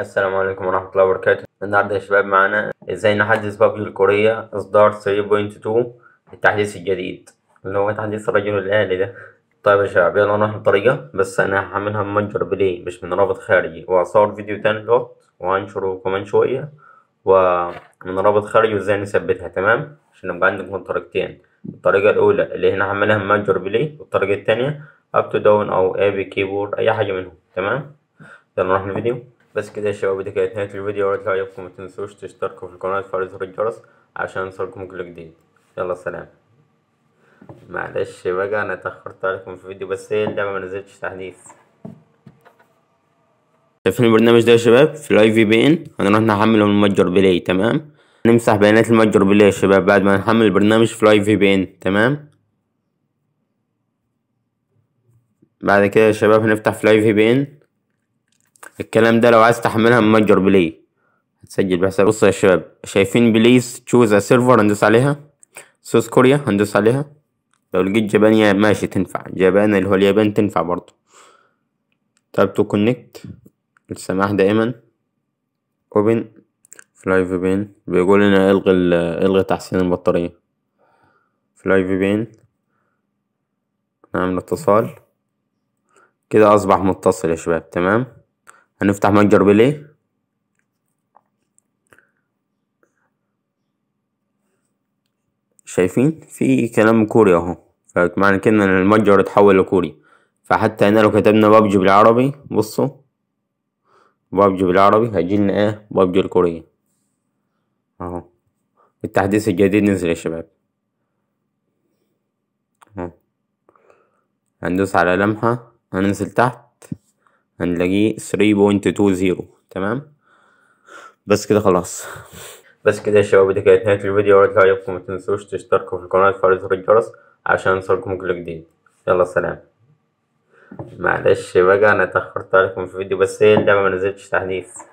السلام عليكم ورحمة الله وبركاته النهاردة يا شباب معانا ازاي نحدث بابجي الكورية اصدار 3.2 التحديث الجديد اللي هو تحديث الرجل الآلي ده طيب يا شباب يلا نروح الطريقة بس انا هعملها من متجر بلاي مش من رابط خارجي وهصور فيديو تاني دلوقت وهنشره كمان شوية ومن رابط خارجي وازاي نثبتها تمام عشان يبقى عندكم طريقتين الطريقة الأولى اللي هنا هعملها من متجر بلاي والطريقة التانية اب تو داون او اي بي كيبورد اي حاجة منهم تمام يلا نروح الفيديو بس كده يا شباب دي كانت نهاية الفيديو ولو عجبكم متنسوش تشتركوا في القناة وتفعلوا زر الجرس عشان يوصلكم كل جديد يلا سلام معلش بقى انا اتأخرت عليكم في الفيديو بس هي اللعبة منزلتش تحديث شايفين البرنامج ده يا شباب في الاي في بي ان هنروح نحمله من متجر بلاي تمام نمسح بيانات المتجر بلاي يا شباب بعد ما نحمل البرنامج في الاي في بي ان تمام بعد كده يا شباب هنفتح في الاي في بي ان الكلام ده لو عايز تحملها من متجر بلاي هتسجل بحساب بصوا يا شباب شايفين بليز تشوز ا سيرفر هندوس عليها سوس كوريا هندوس عليها لو لقيت جابانيا ماشي تنفع جبان اللي هو اليابان تنفع برضو تاب تو كونكت السماح دائما اوبن فلاي في بين بيقول لنا الغي الغي تحسين البطارية فلاي في بين نعمل اتصال كده اصبح متصل يا شباب تمام هنفتح متجر بلاي شايفين في كلام كوري اهو فمعنى كده ان المتجر اتحول لكوري فحتى هنا لو كتبنا ببجي بالعربي بصوا ببجي بالعربي هيجيلنا ايه ببجي الكورية اهو التحديث الجديد نزل يا شباب هندوس على لمحة هننزل تحت هنلاقيه 3.20 تمام بس كده خلاص بس كده يا شباب دي كانت نهاية الفيديو ولو عجبكم متنسوش تشتركوا في القناة وتفعلوا زر الجرس عشان يوصلكم كل جديد يلا سلام معلش بقى انا اتأخرت عليكم في فيديو بس هي اللعبة منزلتش تحديث